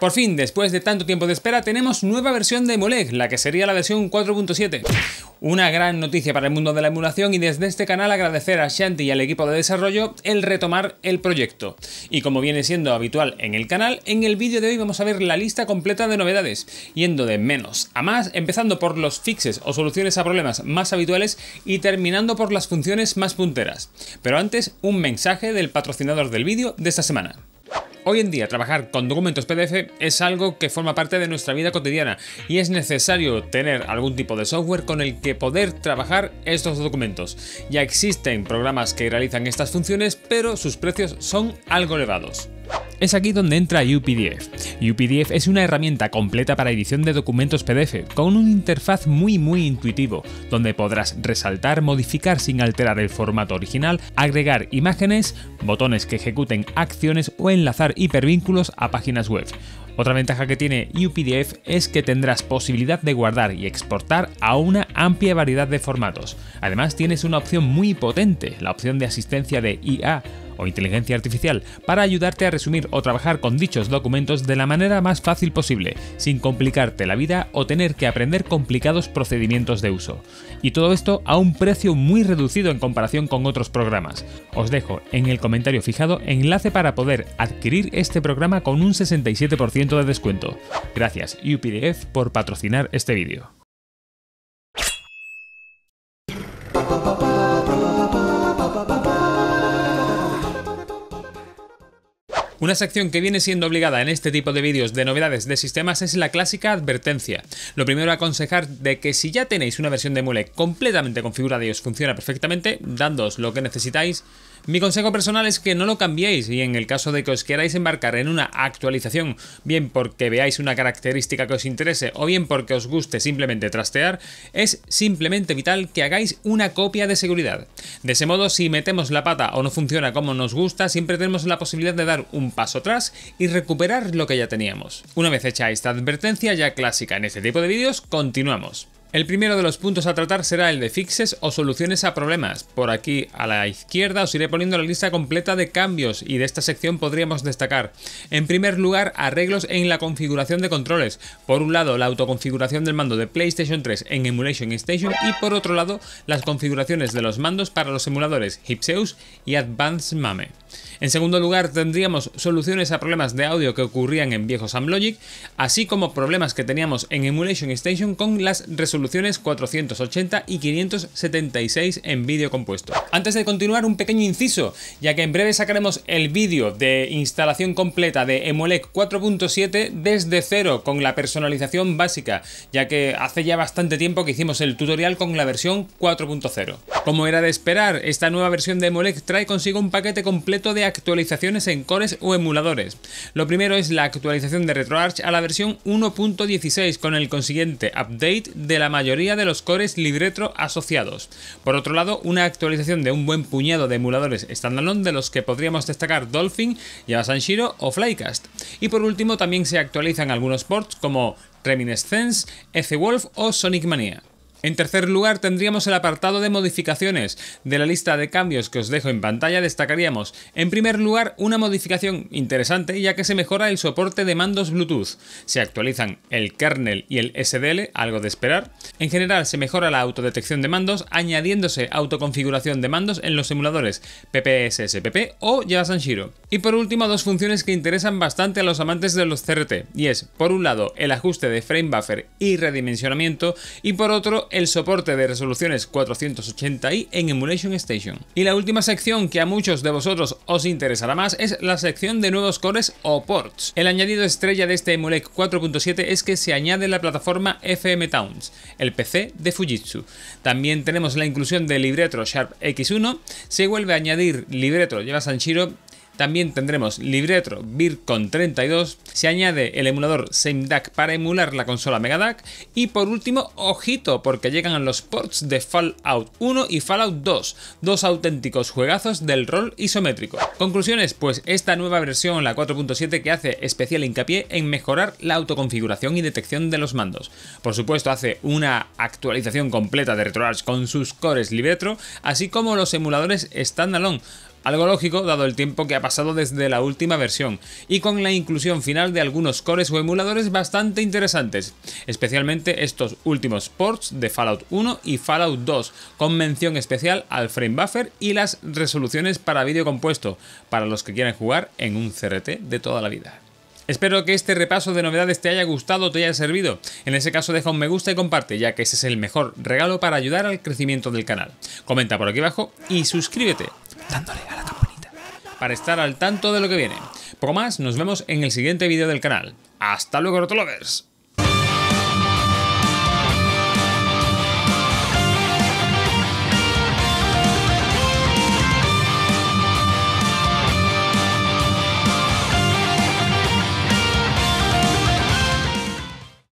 Por fin, después de tanto tiempo de espera, tenemos nueva versión de EmuLeg, la que sería la versión 4.7. Una gran noticia para el mundo de la emulación y desde este canal agradecer a Shanti y al equipo de desarrollo el retomar el proyecto. Y como viene siendo habitual en el canal, en el vídeo de hoy vamos a ver la lista completa de novedades, yendo de menos a más, empezando por los fixes o soluciones a problemas más habituales y terminando por las funciones más punteras. Pero antes, un mensaje del patrocinador del vídeo de esta semana. Hoy en día trabajar con documentos PDF es algo que forma parte de nuestra vida cotidiana y es necesario tener algún tipo de software con el que poder trabajar estos documentos. Ya existen programas que realizan estas funciones, pero sus precios son algo elevados. Es aquí donde entra UPDF. UPDF es una herramienta completa para edición de documentos PDF, con una interfaz muy muy intuitivo, donde podrás resaltar, modificar sin alterar el formato original, agregar imágenes, botones que ejecuten acciones o enlazar hipervínculos a páginas web. Otra ventaja que tiene UPDF es que tendrás posibilidad de guardar y exportar a una amplia variedad de formatos. Además tienes una opción muy potente, la opción de asistencia de IA o inteligencia artificial para ayudarte a resumir o trabajar con dichos documentos de la manera más fácil posible, sin complicarte la vida o tener que aprender complicados procedimientos de uso. Y todo esto a un precio muy reducido en comparación con otros programas. Os dejo en el comentario fijado enlace para poder adquirir este programa con un 67% de descuento. Gracias UPDF por patrocinar este vídeo. Una sección que viene siendo obligada en este tipo de vídeos de novedades de sistemas es la clásica advertencia. Lo primero aconsejar de que si ya tenéis una versión de Mule completamente configurada y os funciona perfectamente, dándoos lo que necesitáis, mi consejo personal es que no lo cambiéis y en el caso de que os queráis embarcar en una actualización, bien porque veáis una característica que os interese o bien porque os guste simplemente trastear, es simplemente vital que hagáis una copia de seguridad. De ese modo, si metemos la pata o no funciona como nos gusta, siempre tenemos la posibilidad de dar un paso atrás y recuperar lo que ya teníamos. Una vez hecha esta advertencia ya clásica en este tipo de vídeos, continuamos. El primero de los puntos a tratar será el de fixes o soluciones a problemas. Por aquí a la izquierda os iré poniendo la lista completa de cambios y de esta sección podríamos destacar. En primer lugar, arreglos en la configuración de controles. Por un lado, la autoconfiguración del mando de PlayStation 3 en Emulation Station y por otro lado, las configuraciones de los mandos para los emuladores Hipseus y Advanced Mame. En segundo lugar, tendríamos soluciones a problemas de audio que ocurrían en viejo Samlogic, así como problemas que teníamos en Emulation Station con las resoluciones 480 y 576 en vídeo compuesto. Antes de continuar, un pequeño inciso, ya que en breve sacaremos el vídeo de instalación completa de Emulec 4.7 desde cero con la personalización básica, ya que hace ya bastante tiempo que hicimos el tutorial con la versión 4.0. Como era de esperar, esta nueva versión de Molec trae consigo un paquete completo de actualizaciones en cores o emuladores. Lo primero es la actualización de RetroArch a la versión 1.16 con el consiguiente update de la mayoría de los cores libretro asociados. Por otro lado, una actualización de un buen puñado de emuladores standalone de los que podríamos destacar Dolphin, Sanshiro o Flycast. Y por último, también se actualizan algunos ports como Reminiscence, F-Wolf o Sonic Mania. En tercer lugar tendríamos el apartado de modificaciones. De la lista de cambios que os dejo en pantalla destacaríamos, en primer lugar, una modificación interesante ya que se mejora el soporte de mandos Bluetooth. Se actualizan el kernel y el SDL, algo de esperar. En general se mejora la autodetección de mandos añadiéndose autoconfiguración de mandos en los emuladores PPSSPP o Java Y por último, dos funciones que interesan bastante a los amantes de los CRT, y es, por un lado, el ajuste de frame buffer y redimensionamiento, y por otro, el soporte de resoluciones 480i en Emulation Station. Y la última sección que a muchos de vosotros os interesará más es la sección de nuevos cores o ports. El añadido estrella de este Emulec 4.7 es que se añade la plataforma FM Towns, el PC de Fujitsu. También tenemos la inclusión de Libretro Sharp X1, se vuelve a añadir Libretro Lleva Sanchiro también tendremos Libretro VirCon 32, se añade el emulador SameDAC para emular la consola MegaDAC y por último, ojito, porque llegan los ports de Fallout 1 y Fallout 2, dos auténticos juegazos del rol isométrico. Conclusiones, pues esta nueva versión, la 4.7, que hace especial hincapié en mejorar la autoconfiguración y detección de los mandos. Por supuesto, hace una actualización completa de RetroArch con sus cores Libretro, así como los emuladores standalone, algo lógico dado el tiempo que ha pasado desde la última versión, y con la inclusión final de algunos cores o emuladores bastante interesantes, especialmente estos últimos ports de Fallout 1 y Fallout 2, con mención especial al frame buffer y las resoluciones para vídeo compuesto, para los que quieran jugar en un CRT de toda la vida. Espero que este repaso de novedades te haya gustado o te haya servido. En ese caso deja un me gusta y comparte, ya que ese es el mejor regalo para ayudar al crecimiento del canal. Comenta por aquí abajo y suscríbete dándole a la campanita para estar al tanto de lo que viene. Poco más, nos vemos en el siguiente vídeo del canal. ¡Hasta luego, Rotolovers!